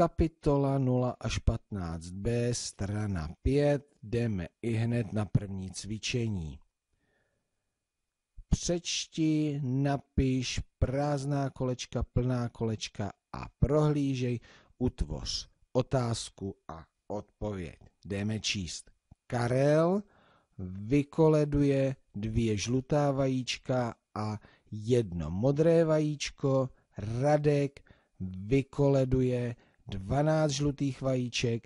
Kapitola 0 až 15b, strana 5, jdeme i hned na první cvičení. Přečti, napiš prázdná kolečka, plná kolečka a prohlížej, utvoř otázku a odpověď. Jdeme číst. Karel vykoleduje dvě žlutá vajíčka a jedno modré vajíčko. Radek vykoleduje 12 žlutých vajíček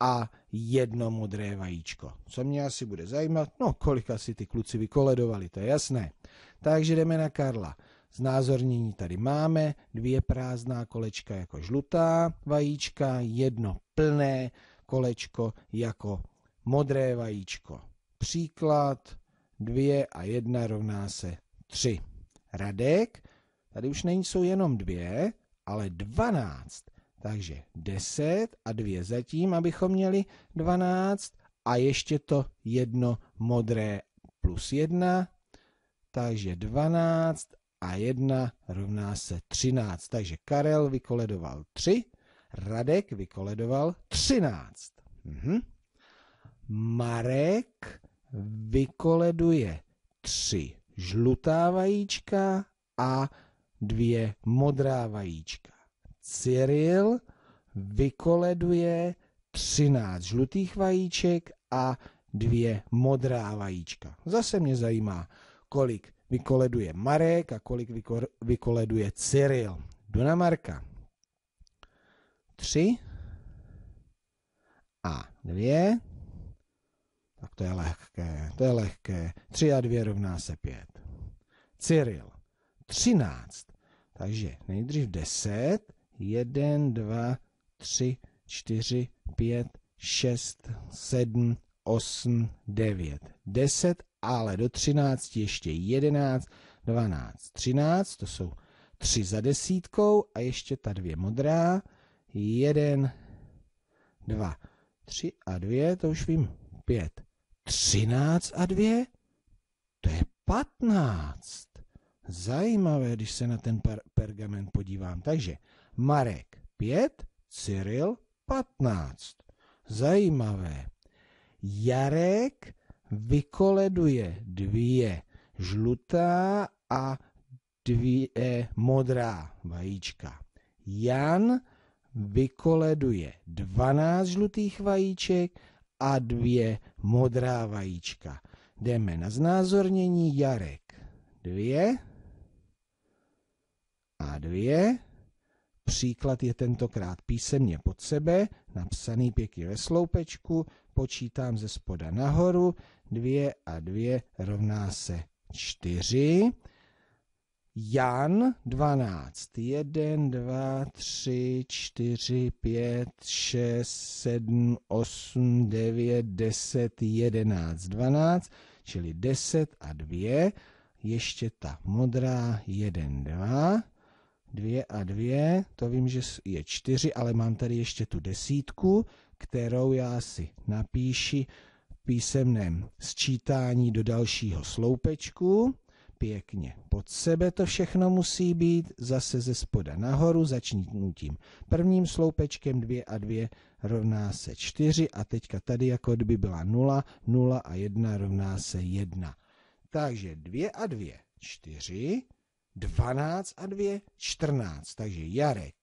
a jedno modré vajíčko. Co mě asi bude zajímat, no kolik asi ty kluci vykoledovali, to je jasné. Takže jdeme na Karla. Znázornění tady máme, dvě prázdná kolečka jako žlutá vajíčka, jedno plné kolečko jako modré vajíčko. Příklad, dvě a jedna rovná se tři. Radek, tady už nejsou jenom dvě, ale dvanáct takže 10 a 2 zatím, abychom měli 12 a ještě to jedno modré plus 1. Takže 12 a 1 rovná se 13. Takže Karel vykoledoval 3, Radek vykoledoval 13. Mhm. Marek vykoleduje 3 žlutá vajíčka a dvě modrá vajíčka. Cyril vykoleduje 13 žlutých vajíček a dvě modrá vajíčka. Zase mě zajímá, kolik vykoleduje Marek a kolik vykoleduje Cyril. Jdu na Marka. 3 a 2. Tak to je lehké, to je lehké. 3 a 2 rovná se 5. Cyril. 13. Takže nejdřív 10, jeden, dva, tři, čtyři, pět, šest, sedm, osm, devět, deset, ale do třinácti ještě jedenáct, dvanáct, třináct, to jsou tři za desítkou a ještě ta dvě modrá, jeden, dva, tři a dvě, to už vím, pět, třináct a dvě, to je patnáct. Zajímavé, když se na ten per pergament podívám. Takže Marek 5, Cyril 15. Zajímavé. Jarek vykoleduje dvě žlutá a dvě eh, modrá vajíčka. Jan vykoleduje 12 žlutých vajíček a dvě modrá vajíčka. Jdeme na znázornění Jarek. Dvě a dvě. Příklad je tentokrát písemně pod sebe, napsaný pěkně ve sloupečku, počítám ze spoda nahoru, 2 a 2 rovná se 4. Jan 12, 1, 2, 3, 4, 5, 6, 7, 8, 9, 10, 11, 12, čili 10 a 2, ještě ta modrá 1, 2, 2 a 2, to vím, že je 4, ale mám tady ještě tu desítku, kterou já si napíši v písemném sčítání do dalšího sloupečku. Pěkně pod sebe to všechno musí být, zase ze spoda nahoru, začnu tím prvním sloupečkem 2 a 2 rovná se 4 a teďka tady jako kdyby byla 0, 0 a 1 rovná se 1. Takže 2 a 2, 4, 12 a 2, 14. Takže Jarek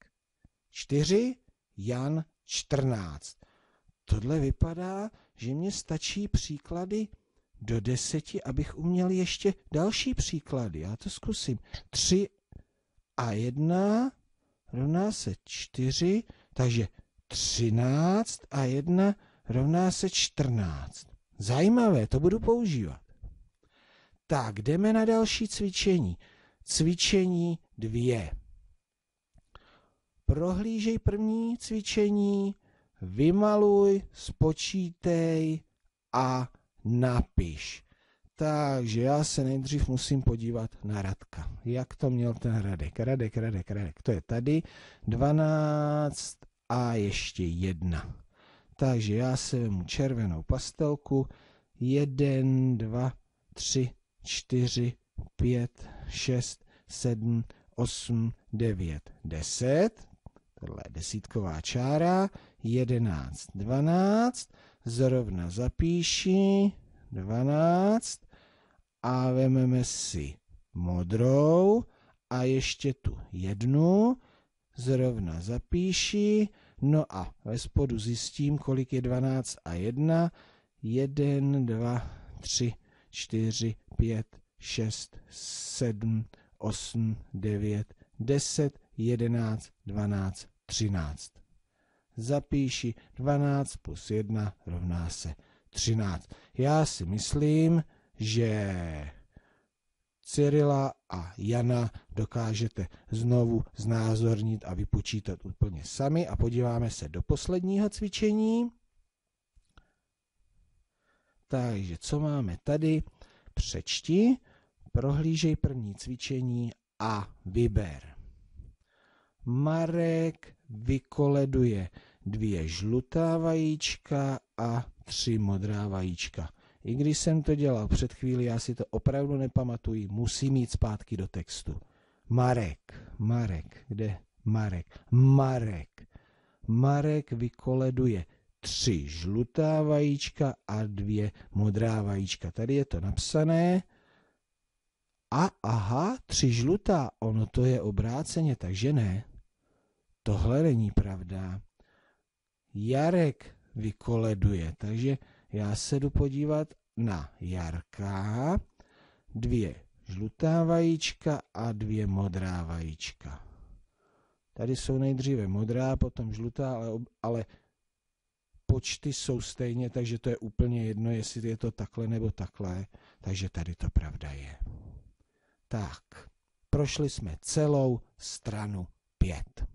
4, Jan 14. Tohle vypadá, že mě stačí příklady do deseti, abych uměl ještě další příklady. Já to zkusím. 3 a 1 rovná se 4, takže 13 a 1 rovná se 14. Zajímavé, to budu používat. Tak, jdeme na další cvičení. Cvičení dvě. Prohlížej první cvičení, vymaluj, spočítej a napiš. Takže já se nejdřív musím podívat na Radka. Jak to měl ten Radek? Radek, Radek, Radek. To je tady. 12 a ještě jedna. Takže já se vemu červenou pastelku. 1, 2, 3, 4, 5, 6, 7, 8, 9, 10. Tohle je desítková čára. 11, 12. Zrovna zapíši 12. A vememe si modrou a ještě tu jednu. Zrovna zapíši. No a ve spodu zjistím, kolik je 12 a 1. 1, 2, 3, 4, 5, 6, 7, 8, 9, 10, 11, 12, 13. Zapíši 12 plus 1 rovná se 13. Já si myslím, že Cyrila a Jana dokážete znovu znázornit a vypočítat úplně sami a podíváme se do posledního cvičení. Takže co máme tady? Přečti Prohlížej první cvičení a vyber. Marek vykoleduje dvě žlutá vajíčka a tři modrá vajíčka. I když jsem to dělal před chvílí, já si to opravdu nepamatuji, musím jít zpátky do textu. Marek, Marek, kde Marek? Marek. Marek vykoleduje tři žlutá vajíčka a dvě modrá vajíčka. Tady je to napsané. A aha, tři žlutá, ono to je obráceně, takže ne. Tohle není pravda. Jarek vykoleduje, takže já se jdu podívat na Jarka, dvě žlutá vajíčka a dvě modrá vajíčka. Tady jsou nejdříve modrá, potom žlutá, ale, ale počty jsou stejně, takže to je úplně jedno, jestli je to takhle nebo takhle, takže tady to pravda je. Tak, prošli jsme celou stranu 5.